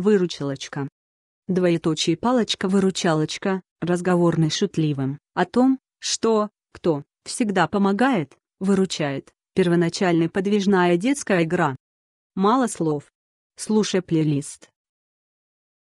Выручалочка. Двоеточие палочка-выручалочка, разговорный шутливым, о том, что, кто, всегда помогает, выручает, первоначальная подвижная детская игра. Мало слов. Слушай плейлист.